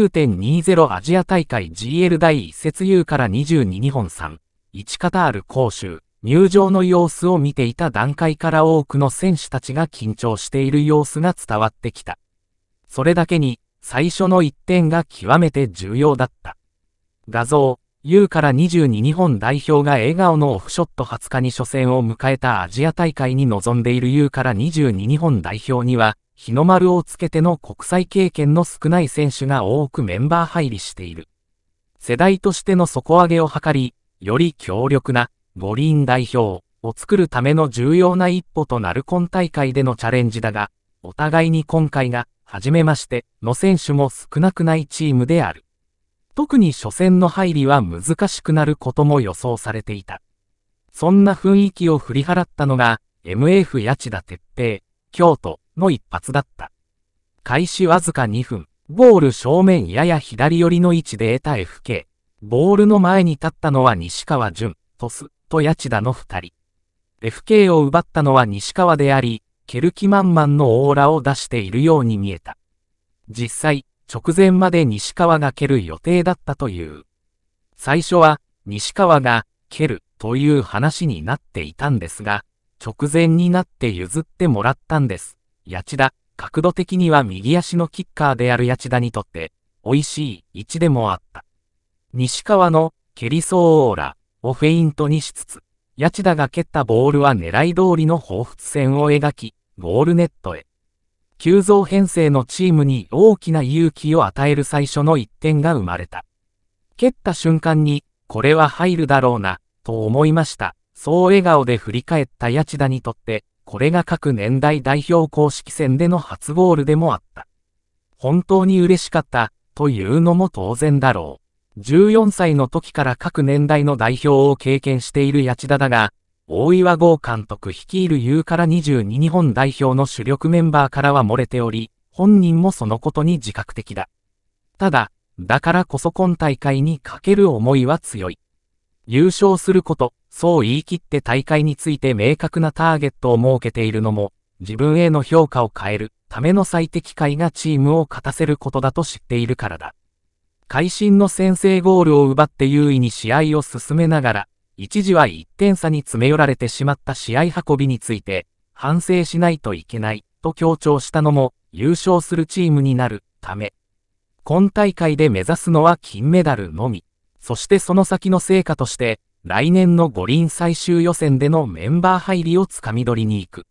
9 2 0アジア大会 GL 第1節 U から22日本3、1カタール杭州、入場の様子を見ていた段階から多くの選手たちが緊張している様子が伝わってきた。それだけに、最初の1点が極めて重要だった。画像、U から22日本代表が笑顔のオフショット20日に初戦を迎えたアジア大会に臨んでいる U から22日本代表には、日の丸をつけての国際経験の少ない選手が多くメンバー入りしている。世代としての底上げを図り、より強力な五輪代表を作るための重要な一歩となる今大会でのチャレンジだが、お互いに今回が、初めましての選手も少なくないチームである。特に初戦の入りは難しくなることも予想されていた。そんな雰囲気を振り払ったのが、MF 八千田鉄平、京都の一発だった。開始わずか2分、ゴール正面やや左寄りの位置で得た FK。ボールの前に立ったのは西川淳、トス、と八千田の2人。FK を奪ったのは西川であり、ケルキマンマンのオーラを出しているように見えた。実際、直前まで西川が蹴る予定だったという。最初は、西川が蹴るという話になっていたんですが、直前になって譲ってもらったんです。八田、角度的には右足のキッカーである八田にとって、美味しい位置でもあった。西川のケリソーオーラをフェイントにしつつ、八田が蹴ったボールは狙い通りの放物線を描き、ゴールネットへ。急増編成のチームに大きな勇気を与える最初の一点が生まれた。蹴った瞬間に、これは入るだろうな、と思いました。そう笑顔で振り返った八田にとって、これが各年代代表公式戦での初ゴールでもあった。本当に嬉しかった、というのも当然だろう。14歳の時から各年代の代表を経験している八千田だが、大岩剛監督率いる U から22日本代表の主力メンバーからは漏れており、本人もそのことに自覚的だ。ただ、だからこそ今大会にかける思いは強い。優勝すること、そう言い切って大会について明確なターゲットを設けているのも、自分への評価を変えるための最適解がチームを勝たせることだと知っているからだ。会心の先制ゴールを奪って優位に試合を進めながら、一時は1点差に詰め寄られてしまった試合運びについて、反省しないといけないと強調したのも、優勝するチームになるため。今大会で目指すのは金メダルのみ。そしてその先の成果として、来年の五輪最終予選でのメンバー入りをつかみ取りに行く。